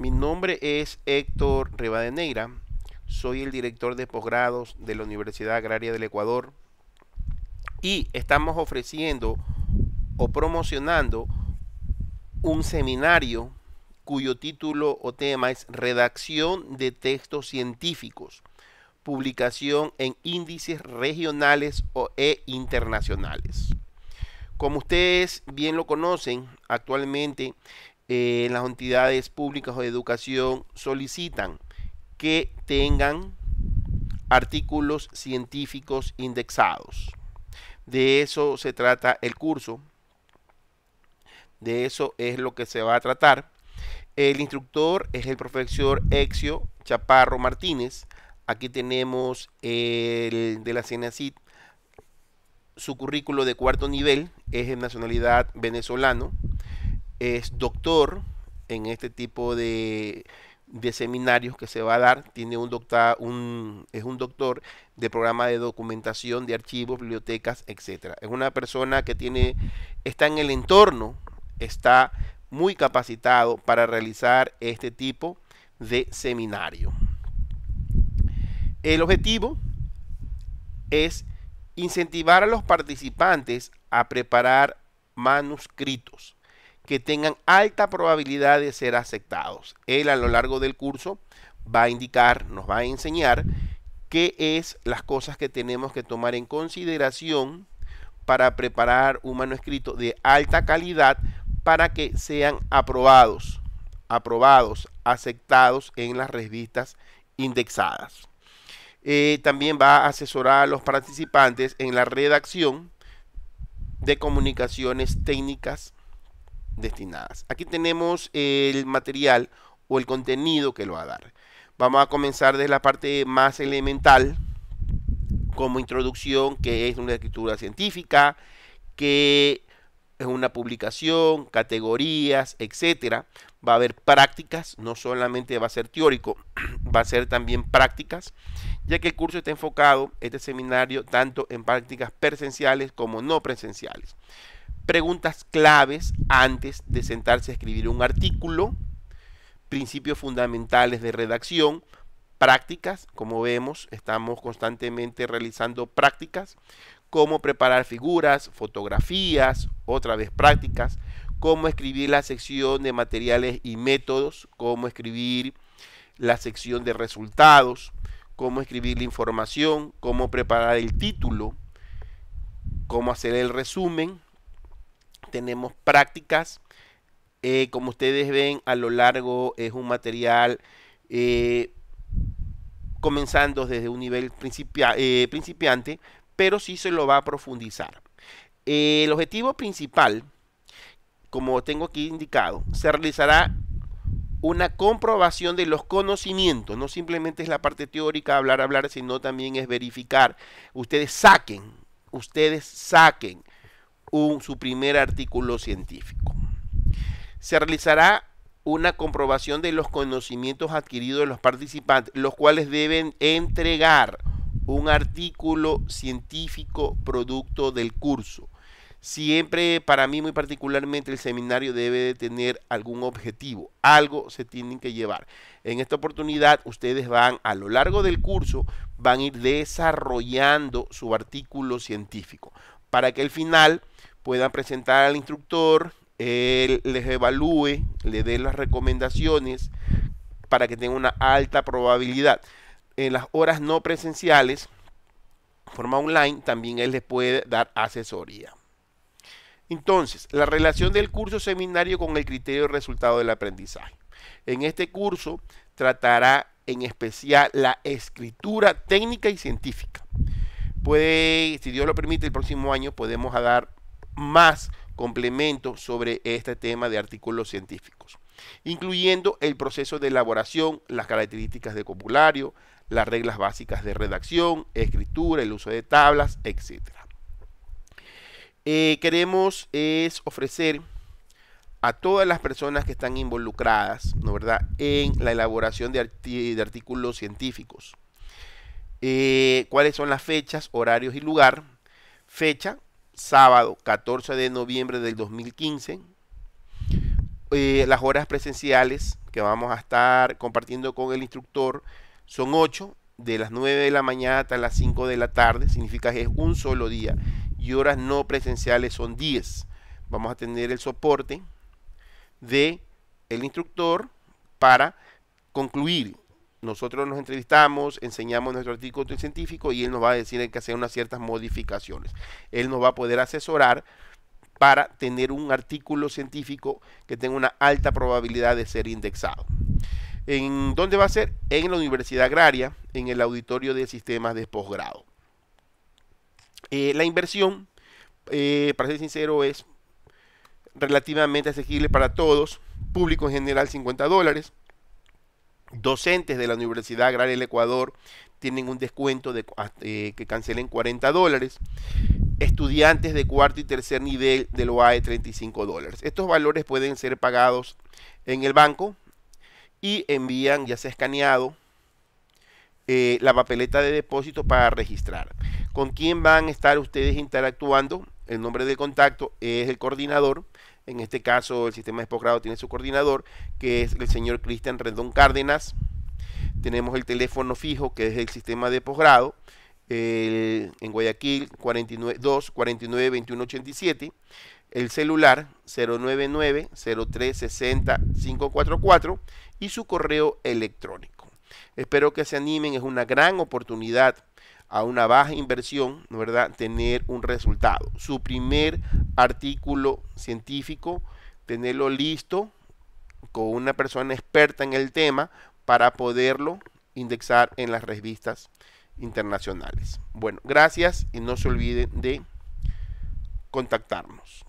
Mi nombre es Héctor Rivadeneira. Soy el director de posgrados de la Universidad Agraria del Ecuador y estamos ofreciendo o promocionando un seminario cuyo título o tema es Redacción de textos científicos, publicación en índices regionales o e internacionales. Como ustedes bien lo conocen, actualmente eh, en las entidades públicas o de educación solicitan que tengan artículos científicos indexados. De eso se trata el curso. De eso es lo que se va a tratar. El instructor es el profesor Exio Chaparro Martínez. Aquí tenemos el de la CENACIT. Su currículo de cuarto nivel es de nacionalidad venezolano es doctor en este tipo de, seminarios que se va a dar. Tiene un es un doctor de programa de documentación, de archivos, bibliotecas, etcétera. Es una persona que tiene, está en el entorno, está muy capacitado para realizar este tipo de seminario. El objetivo es incentivar a los participantes a preparar manuscritos que tengan alta probabilidad de ser aceptados. Él a lo largo del curso va a indicar, nos va a enseñar qué es las cosas que tenemos que tomar en consideración para preparar un manuscrito de alta calidad para que sean aprobados, aprobados, aceptados en las revistas indexadas. Eh, también va a asesorar a los participantes en la redacción de comunicaciones técnicas destinadas. Aquí tenemos el material o el contenido que lo va a dar. Vamos a comenzar desde la parte más elemental, como introducción, que es una escritura científica, que es una publicación, categorías, etcétera. Va a haber prácticas, no solamente va a ser teórico, va a ser también prácticas, ya que el curso está enfocado, este seminario, tanto en prácticas presenciales como no presenciales preguntas claves antes de sentarse a escribir un artículo, principios fundamentales de redacción, prácticas, como vemos, estamos constantemente realizando prácticas, cómo preparar figuras, fotografías, otra vez prácticas, cómo escribir la sección de materiales y métodos, cómo escribir la sección de resultados, cómo escribir la información, cómo preparar el título, cómo hacer el resumen, tenemos prácticas. Eh, como ustedes ven, a lo largo es un material eh, comenzando desde un nivel eh, principiante, pero sí se lo va a profundizar. el objetivo principal, como tengo aquí indicado, se realizará una comprobación de los conocimientos. No simplemente es la parte teórica, hablar, hablar, sino también es verificar. Ustedes saquen, ustedes saquen un, su primer artículo científico. Se realizará una comprobación de los conocimientos adquiridos de los participantes, los cuales deben entregar un artículo científico producto del curso. Siempre para mí muy particularmente el seminario debe de tener algún objetivo, algo se tienen que llevar. En esta oportunidad ustedes van a lo largo del curso, van a ir desarrollando su artículo científico para que al final puedan presentar al instructor, él les evalúe, le dé las recomendaciones para que tenga una alta probabilidad. En las horas no presenciales, forma online, también él les puede dar asesoría. Entonces, la relación del curso seminario con el criterio de resultado del aprendizaje. En este curso tratará en especial la escritura técnica y científica, si Dios lo permite, el próximo año podemos dar más complementos sobre este tema de artículos científicos, incluyendo el proceso de elaboración, las características de copulario, las reglas básicas de redacción, escritura, el uso de tablas, etc. Eh, queremos es ofrecer a todas las personas que están involucradas, ¿no verdad?, en la elaboración de artículos científicos eh, ¿Cuáles son las fechas, horarios y lugar? Fecha, sábado 14 de noviembre del 2015. Eh, las horas presenciales que vamos a estar compartiendo con el instructor son 8, de las 9 de la mañana hasta las 5 de la tarde, significa que es un solo día, y horas no presenciales son 10. Vamos a tener el soporte de el instructor para concluir nosotros nos entrevistamos, enseñamos nuestro artículo científico y él nos va a decir hay que hacer unas ciertas modificaciones. Él nos va a poder asesorar para tener un artículo científico que tenga una alta probabilidad de ser indexado. ¿En dónde va a ser? En la Universidad Agraria, en el Auditorio de Sistemas de Posgrado. Eh, la inversión, eh, para ser sincero, es relativamente asequible para todos, público en general 50 dólares, docentes de la Universidad Agraria del Ecuador tienen un descuento de, eh, que cancelen 40 dólares. Estudiantes de cuarto y tercer nivel de del OAE 35 dólares. Estos valores pueden ser pagados en el banco y envían, ya ha escaneado, eh, la papeleta de depósito para registrar. ¿Con quién van a estar ustedes interactuando? El nombre de contacto es el coordinador en este caso, el sistema de posgrado tiene su coordinador, que es el señor Cristian Rendón Cárdenas. Tenemos el teléfono fijo, que es el sistema de posgrado, en Guayaquil 42 49 21 87. El celular 099 03 60 544 y su correo electrónico. Espero que se animen, es una gran oportunidad a una baja inversión, ¿verdad? Tener un resultado. Su primer artículo científico, tenerlo listo con una persona experta en el tema para poderlo indexar en las revistas internacionales. Bueno, gracias y no se olviden de contactarnos.